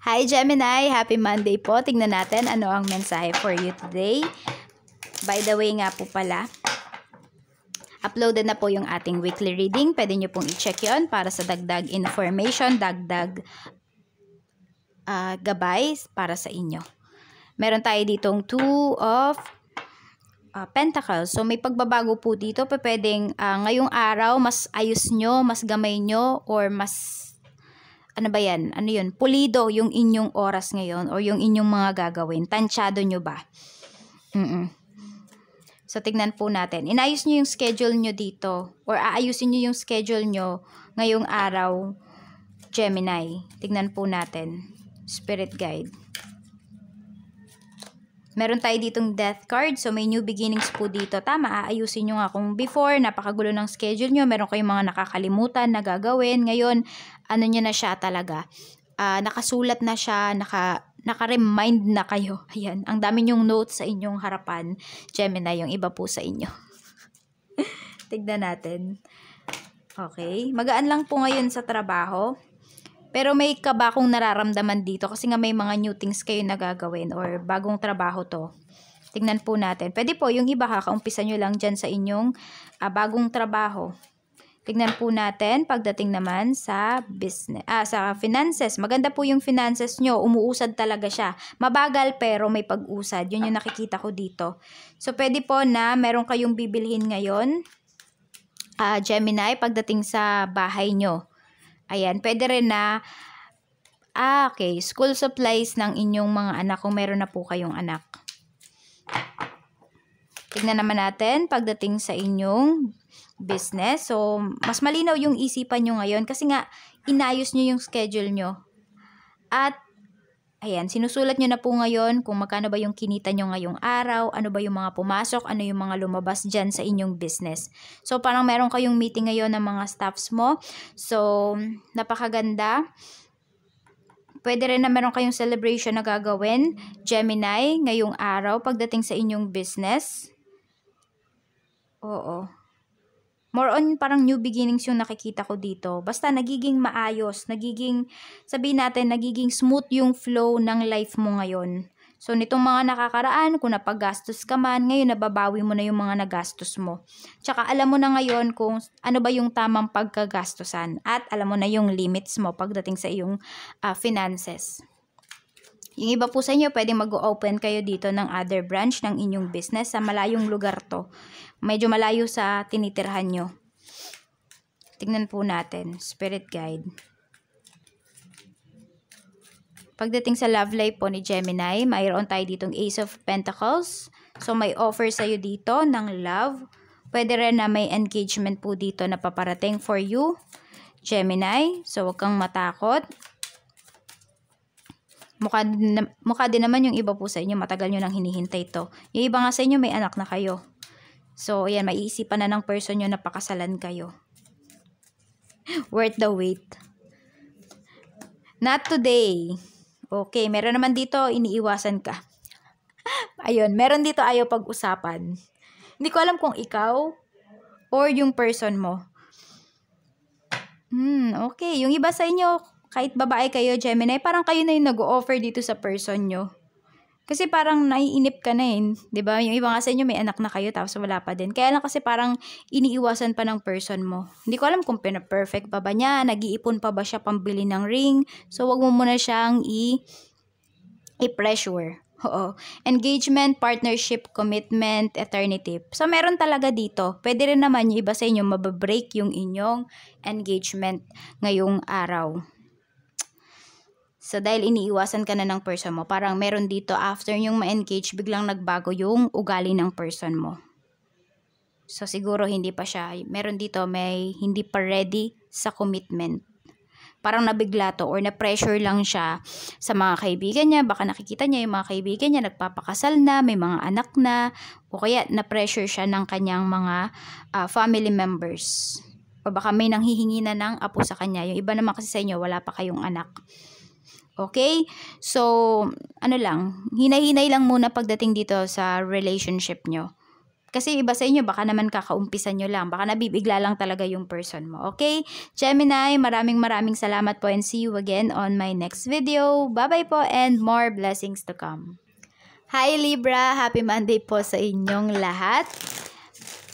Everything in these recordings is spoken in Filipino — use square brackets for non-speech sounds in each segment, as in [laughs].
Hi Gemini! Happy Monday po. Tingnan natin ano ang mensahe for you today. By the way nga po pala, uploaded na po yung ating weekly reading. Pwede nyo pong i-check yon para sa dagdag information, dagdag uh, gabay para sa inyo. Meron tayo ditong two of uh, pentacles. So, may pagbabago po dito. Pwedeng uh, ngayong araw, mas ayos nyo, mas gamay nyo, or mas ano ba yan, ano yun, pulido yung inyong oras ngayon or yung inyong mga gagawin. Tansyado nyo ba? Mm-mm. So, tignan po natin. Inayos nyo yung schedule nyo dito or aayusin nyo yung schedule nyo ngayong araw, Gemini. Tignan po natin. Spirit Guide. Meron tayo ditong death card. So, may new beginnings po dito. Tama, aayusin nyo nga kung before, napakagulo ng schedule nyo. Meron kayong mga nakakalimutan na gagawin. Ngayon, ano nyo na siya talaga. Uh, nakasulat na siya, naka, naka-remind na kayo. [laughs] Ayan, ang dami nyong notes sa inyong harapan. Gemini, yung iba po sa inyo. [laughs] Tignan natin. Okay. Magaan lang po ngayon sa trabaho. Pero may ka ba kung nararamdaman dito? Kasi nga may mga new things kayo nagagawin or bagong trabaho to. Tignan po natin. Pwede po, yung iba kakaumpisa nyo lang dyan sa inyong uh, bagong trabaho. Tignan po natin pagdating naman sa business, ah, sa finances. Maganda po yung finances nyo. Umuusad talaga siya. Mabagal pero may pag-usad. Yun yung nakikita ko dito. So, pwede po na meron kayong bibilhin ngayon. Uh, Gemini, pagdating sa bahay nyo Ayan, pwede rin na, ah, okay, school supplies ng inyong mga anak kung meron na po kayong anak. Tignan naman natin pagdating sa inyong business. So, mas malinaw yung isipan nyo ngayon kasi nga, inayos nyo yung schedule nyo. At Ayan, sinusulat nyo na po ngayon kung magkano ba yung kinita nyo ngayong araw, ano ba yung mga pumasok, ano yung mga lumabas dyan sa inyong business. So, parang meron kayong meeting ngayon ng mga staffs mo. So, napakaganda. Pwede rin na meron kayong celebration na gagawin, Gemini, ngayong araw pagdating sa inyong business. Oo. More on parang new beginnings yung nakikita ko dito. Basta nagiging maayos, nagiging, sabihin natin, nagiging smooth yung flow ng life mo ngayon. So, nitong mga nakakaraan, kung napagastos ka man, ngayon nababawi mo na yung mga nagastos mo. Tsaka alam mo na ngayon kung ano ba yung tamang pagkagastusan at alam mo na yung limits mo pagdating sa iyong uh, finances. Yung iba po sa inyo, pwede mag-open kayo dito ng other branch ng inyong business sa malayong lugar to. Medyo malayo sa tinitirhan nyo. Tingnan po natin, spirit guide. Pagdating sa love life po ni Gemini, mayroon tayo ditong Ace of Pentacles. So may offer sa iyo dito ng love. Pwede rin na may engagement po dito na paparating for you, Gemini. So huwag kang matakot. Mukha din, na, mukha din naman yung iba po sa inyo, matagal nyo nang hinihintay to. Yung iba nga sa inyo, may anak na kayo. So, ayan, maiisipan na ng person nyo na pakasalan kayo. [laughs] Worth the wait. Not today. Okay, meron naman dito, iniiwasan ka. [laughs] Ayun, meron dito ayaw pag-usapan. Hindi ko alam kung ikaw or yung person mo. Hmm, okay. Yung iba sa inyo, kahit babae kayo, Gemini, parang kayo na yung nag-o-offer dito sa person nyo. Kasi parang naiinip ka na eh. ba diba? Yung iba nga sa inyo may anak na kayo tapos wala pa din. Kaya lang kasi parang iniiwasan pa ng person mo. Hindi ko alam kung perfect pa ba niya, nag-iipon pa ba siya pambili ng ring. So wag mo muna siyang i- i-pressure. Oo. Engagement, partnership, commitment, eternity. So, meron talaga dito. Pwede rin naman yung iba sa inyo mababreak yung inyong engagement ngayong araw. So, dahil iniiwasan ka na ng person mo, parang meron dito after yung ma-engage, biglang nagbago yung ugali ng person mo. So, siguro hindi pa siya. Meron dito may hindi pa ready sa commitment. Parang nabigla to or na-pressure lang siya sa mga kaibigan niya. Baka nakikita niya yung mga kaibigan niya, nagpapakasal na, may mga anak na. O kaya na-pressure siya ng kanyang mga uh, family members. O baka may nanghihingi na ng apo sa kanya. Yung iba naman kasi sa inyo, wala pa kayong anak. Okay? So, ano lang, hinay-hinay lang muna pagdating dito sa relationship nyo. Kasi iba sa inyo, baka naman kakaumpisan nyo lang. Baka nabibigla lang talaga yung person mo. Okay? Gemini, maraming maraming salamat po and see you again on my next video. Bye-bye po and more blessings to come. Hi Libra! Happy Monday po sa inyong lahat.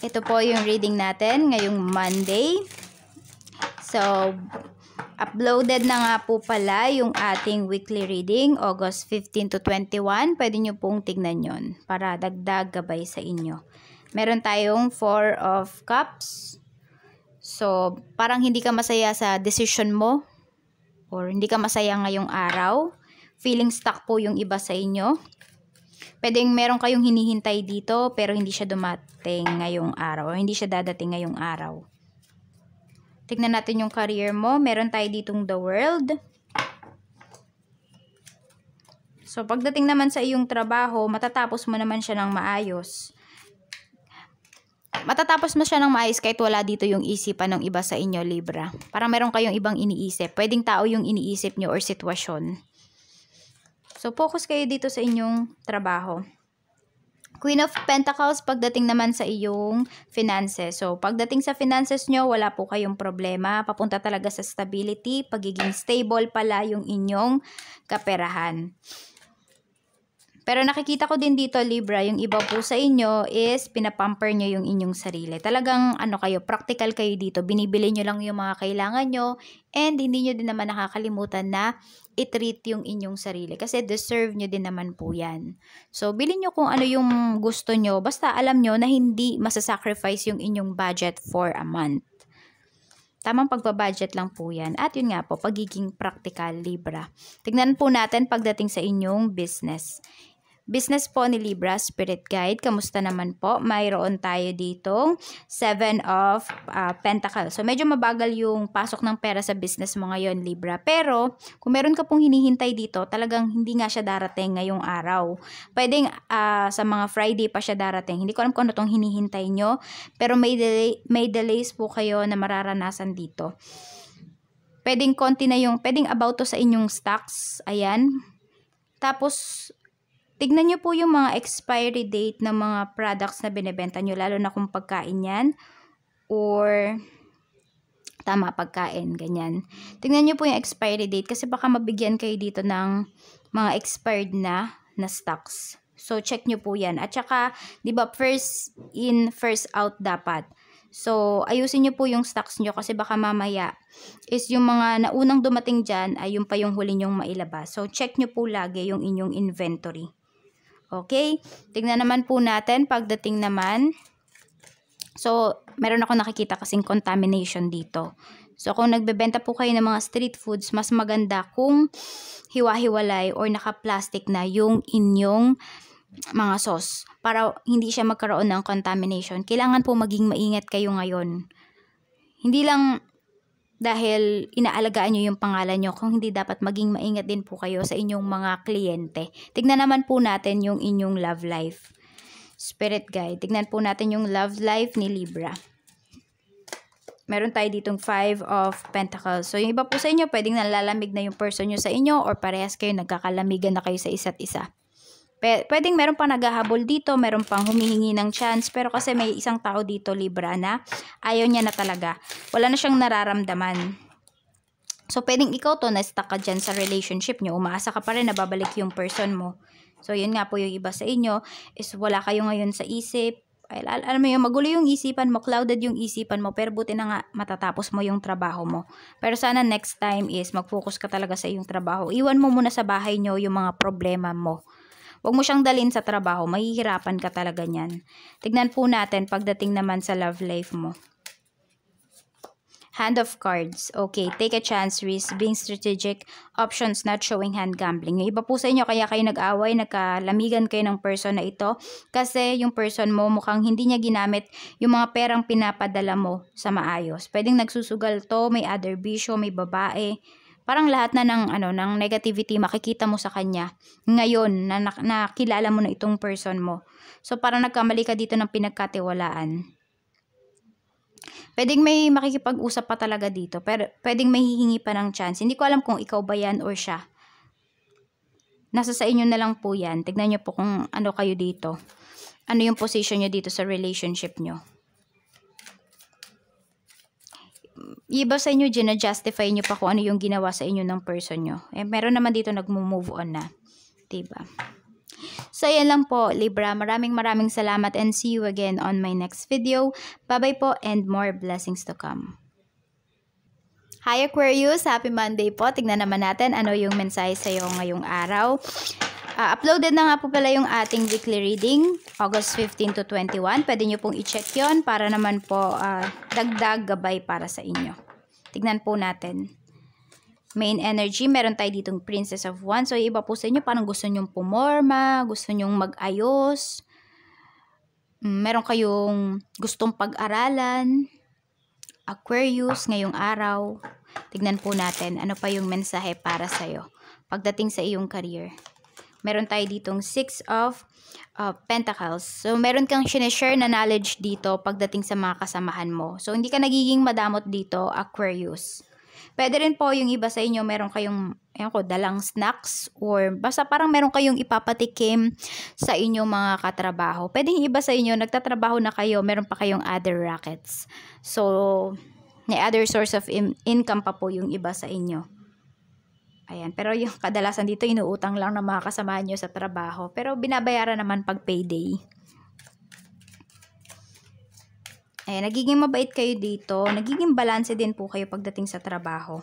Ito po yung reading natin ngayong Monday. So, Uploaded na nga po pala yung ating weekly reading, August 15 to 21. Pwede nyo pong tignan yon para dagdag gabay sa inyo. Meron tayong 4 of Cups. So, parang hindi ka masaya sa decision mo or hindi ka masaya ngayong araw. Feeling stuck po yung iba sa inyo. Pwedeng meron kayong hinihintay dito pero hindi siya dumating ngayong araw o hindi siya dadating ngayong araw. Tignan natin yung career mo. Meron tayo ditong the world. So, pagdating naman sa iyong trabaho, matatapos mo naman siya ng maayos. Matatapos mo siya ng maayos kahit wala dito yung isipan ng iba sa inyo, Libra. Parang meron kayong ibang iniisip. Pwedeng tao yung iniisip nyo or sitwasyon. So, focus kayo dito sa inyong trabaho. Queen of Pentacles, pagdating naman sa iyong finances. So, pagdating sa finances nyo, wala po kayong problema. Papunta talaga sa stability, pagiging stable pala yung inyong kaperahan. Pero nakikita ko din dito, Libra, yung iba po sa inyo is pinapamper nyo yung inyong sarili. Talagang ano kayo, practical kayo dito. Binibili nyo lang yung mga kailangan nyo and hindi nyo din naman nakakalimutan na i-treat yung inyong sarili kasi deserve nyo din naman po yan. So, bilhin nyo kung ano yung gusto nyo basta alam nyo na hindi masasacrifice yung inyong budget for a month. Tamang pagbabudget lang po yan. At yun nga po, pagiging practical Libra. Tignan po natin pagdating sa inyong business. Business po ni Libra Spirit Guide. Kamusta naman po? Mayroon tayo ditong 7 of uh, Pentacles. So medyo mabagal yung pasok ng pera sa business mo ngayon Libra. Pero kung meron ka pong hinihintay dito, talagang hindi nga siya darating ngayong araw. Pwedeng uh, sa mga Friday pa siya darating. Hindi ko alam kung ano tong hinihintay nyo. Pero may, delay, may delays po kayo na mararanasan dito. Pwedeng konti na yung, pwedeng about to sa inyong stocks. Ayan. Tapos, Tignan nyo po yung mga expiry date ng mga products na binebenta nyo, lalo na kung pagkain yan or tama pagkain, ganyan. Tignan nyo po yung expiry date kasi baka mabigyan kayo dito ng mga expired na na stocks. So, check nyo po yan. At saka, di ba, first in, first out dapat. So, ayusin nyo po yung stocks nyo kasi baka mamaya is yung mga naunang dumating dyan ay yung pa yung huli nyong mailabas. So, check nyo po lagi yung inyong inventory. Okay? Tingnan naman po natin pagdating naman. So, meron ako nakikita kasing contamination dito. So, kung nagbebenta po kayo ng mga street foods, mas maganda kung hiwa-hiwalay or naka-plastic na yung inyong mga sauce para hindi siya magkaroon ng contamination. Kailangan po maging maingat kayo ngayon. Hindi lang dahil inaalagaan nyo yung pangalan nyo kung hindi dapat maging maingat din po kayo sa inyong mga kliyente. Tignan naman po natin yung inyong love life. Spirit guide, tignan po natin yung love life ni Libra. Meron tayo ditong 5 of Pentacles. So, yung iba po sa inyo, pwedeng nalalamig na yung person nyo sa inyo or parehas kayo, nagkakalamigan na kayo sa isa't isa pwedeng meron pang naghahabol dito, meron pang humihingi ng chance, pero kasi may isang tao dito, Libra, na ayaw niya na talaga. Wala na siyang nararamdaman. So, pwedeng ikaw to, na-stuck ka dyan sa relationship nyo, umaasa ka pa rin na babalik yung person mo. So, yun nga po yung iba sa inyo, is wala kayo ngayon sa isip, ay, al alam mo yung magulo yung isipan mo, clouded yung isipan mo, pero buti na nga matatapos mo yung trabaho mo. Pero sana next time is mag-focus ka talaga sa yung trabaho. Iwan mo muna sa bahay nyo yung mga problema mo. Huwag mo siyang dalin sa trabaho, mahihirapan ka talaga niyan. Tignan po natin pagdating naman sa love life mo. Hand of cards. Okay, take a chance risk, being strategic, options, not showing hand gambling. Yung iba po sa inyo, kaya kayo nag-away, nagkalamigan kayo ng person na ito kasi yung person mo mukhang hindi niya ginamit yung mga perang pinapadala mo sa maayos. Pwedeng nagsusugal to, may other bisyo, may babae, parang lahat na ng ano ng negativity makikita mo sa kanya ngayon na nakilala na, mo na itong person mo. So parang nagkamali ka dito ng pinagkatiwalaan. Pwedeng may makikipag-usap pa talaga dito, pero pwedeng may hihingi pa ng chance. Hindi ko alam kung ikaw ba yan or siya. Nasa sa inyo na lang po yan. Tignan niyo po kung ano kayo dito. Ano yung position nyo dito sa relationship niyo. iba sa inyo, na justify nyo pa kung ano yung ginawa sa inyo ng person nyo. Eh, meron naman dito nag-move on na. Diba? So, yan lang po, Libra. Maraming maraming salamat and see you again on my next video. Bye-bye po and more blessings to come. Hi Aquarius, happy Monday po. Tignan naman natin ano yung mensahe sa'yo ngayong araw. Uh, uploaded na nga po pala yung ating weekly reading, August 15 to 21. Pwede nyo pong i-check yon para naman po uh, dagdag gabay para sa inyo. Tignan po natin. Main energy, meron tayo ditong Princess of Wands. So, iba po sa inyo, parang gusto nyong pumorma, gusto nyong mag-ayos, mm, meron kayong gustong pag-aralan, Aquarius ngayong araw. Tignan po natin ano pa yung mensahe para sa'yo pagdating sa iyong career meron tayo ditong Six of uh, Pentacles. So, meron kang sinishare na knowledge dito pagdating sa mga kasamahan mo. So, hindi ka nagiging madamot dito, Aquarius. Pwede rin po yung iba sa inyo, meron kayong, ayun ko, dalang snacks or basta parang meron kayong ipapatikim sa inyong mga katrabaho. Pwede yung iba sa inyo, nagtatrabaho na kayo, meron pa kayong other rackets. So, may other source of in- income pa po yung iba sa inyo. Ayan. Pero yung kadalasan dito, inuutang lang ng mga kasama nyo sa trabaho. Pero binabayaran naman pag payday. Ayan, eh, nagiging mabait kayo dito. Nagiging balanse din po kayo pagdating sa trabaho.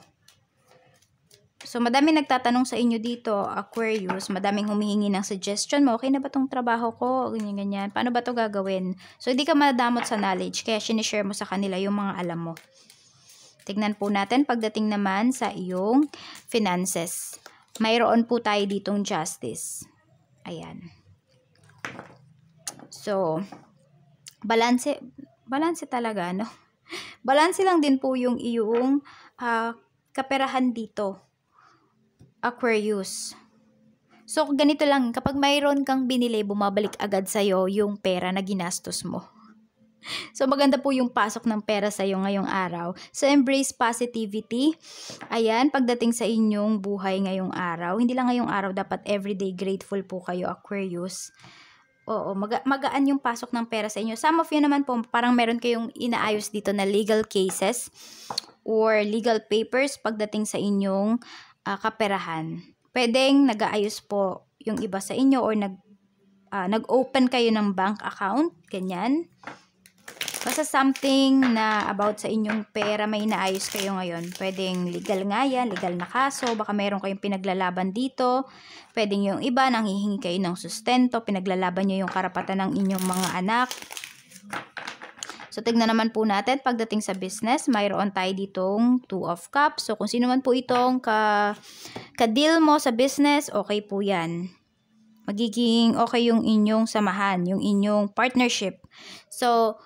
So, madami nagtatanong sa inyo dito, Aquarius. Madaming humihingi ng suggestion mo. Okay na ba tong trabaho ko? Ganyan, ganyan. Paano ba to gagawin? So, hindi ka madamot sa knowledge. Kaya sinishare mo sa kanila yung mga alam mo. Tignan po natin pagdating naman sa iyong finances. Mayroon po tayo ditong justice. Ayan. So, balance, balance talaga, no? [laughs] Balance lang din po yung iyong uh, kaperahan dito. Aquarius. So, ganito lang, kapag mayroon kang binili, bumabalik agad sa'yo yung pera na ginastos mo. So maganda po yung pasok ng pera sa iyo ngayong araw. So embrace positivity. Ayan, pagdating sa inyong buhay ngayong araw, hindi lang ngayong araw, dapat everyday grateful po kayo Aquarius. Oo, maga magaan yung pasok ng pera sa inyo. Some of you naman po, parang meron kayong inaayos dito na legal cases or legal papers pagdating sa inyong uh, kaperahan. Pwedeng nag-aayos po yung iba sa inyo or nag, uh, nag-open kayo ng bank account, ganyan. Basta something na about sa inyong pera, may inaayos kayo ngayon. Pwedeng legal nga yan, legal na kaso, baka mayroon kayong pinaglalaban dito. Pwedeng yung iba, nanghihingi kayo ng sustento, pinaglalaban nyo yung karapatan ng inyong mga anak. So, tignan naman po natin, pagdating sa business, mayroon tayo ditong two of cups. So, kung sino man po itong ka, ka-deal mo sa business, okay po yan magiging okay yung inyong samahan, yung inyong partnership. So,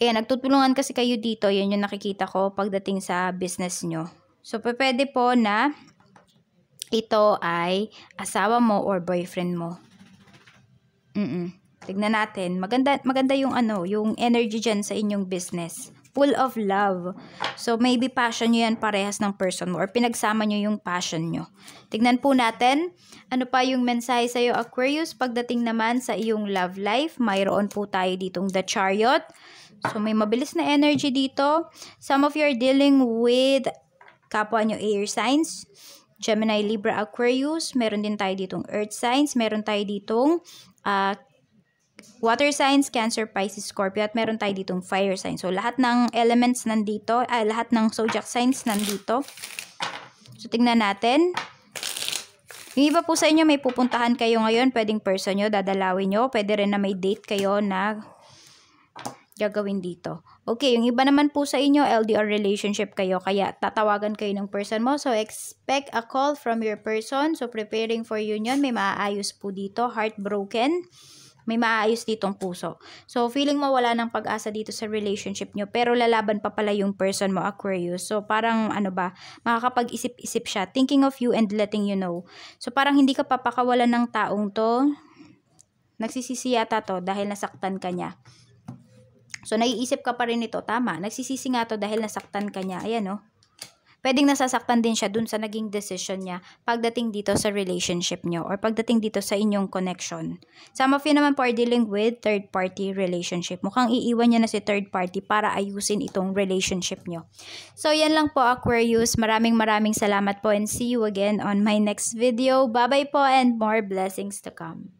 Ayan, nagtutulungan kasi kayo dito. Yan yung nakikita ko pagdating sa business nyo. So, pwede po na ito ay asawa mo or boyfriend mo. Mm-mm. Tignan natin. Maganda, maganda yung ano, yung energy dyan sa inyong business. Full of love. So, maybe passion nyo yan parehas ng person mo or pinagsama nyo yung passion nyo. Tignan po natin ano pa yung mensahe sa'yo, Aquarius. Pagdating naman sa iyong love life, mayroon po tayo ditong The Chariot. So, may mabilis na energy dito. Some of you are dealing with kapwa nyo air signs. Gemini, Libra, Aquarius. Meron din tayo ditong earth signs. Meron tayo ditong uh, water signs, Cancer, Pisces, Scorpio. At meron tayo ditong fire signs. So, lahat ng elements nandito. Ah, lahat ng zodiac signs nandito. So, tingnan natin. Yung iba po sa inyo may pupuntahan kayo ngayon, pwedeng person nyo, dadalawin nyo, pwede rin na may date kayo na gagawin dito. Okay, yung iba naman po sa inyo, LDR relationship kayo. Kaya tatawagan kayo ng person mo. So, expect a call from your person. So, preparing for union. May maaayos po dito. Heartbroken. May maaayos ditong puso. So, feeling mo wala ng pag-asa dito sa relationship nyo. Pero lalaban pa pala yung person mo, Aquarius. So, parang ano ba, makakapag-isip-isip siya. Thinking of you and letting you know. So, parang hindi ka papakawalan ng taong to. Nagsisisi yata to dahil nasaktan ka niya. So, naiisip ka pa rin ito. Tama. Nagsisisi nga to dahil nasaktan ka niya. Ayan, no? Oh. Pwedeng nasasaktan din siya dun sa naging decision niya pagdating dito sa relationship niyo or pagdating dito sa inyong connection. Some of you naman po are dealing with third-party relationship. Mukhang iiwan niya na si third party para ayusin itong relationship niyo. So, yan lang po Aquarius. Maraming maraming salamat po and see you again on my next video. Bye-bye po and more blessings to come.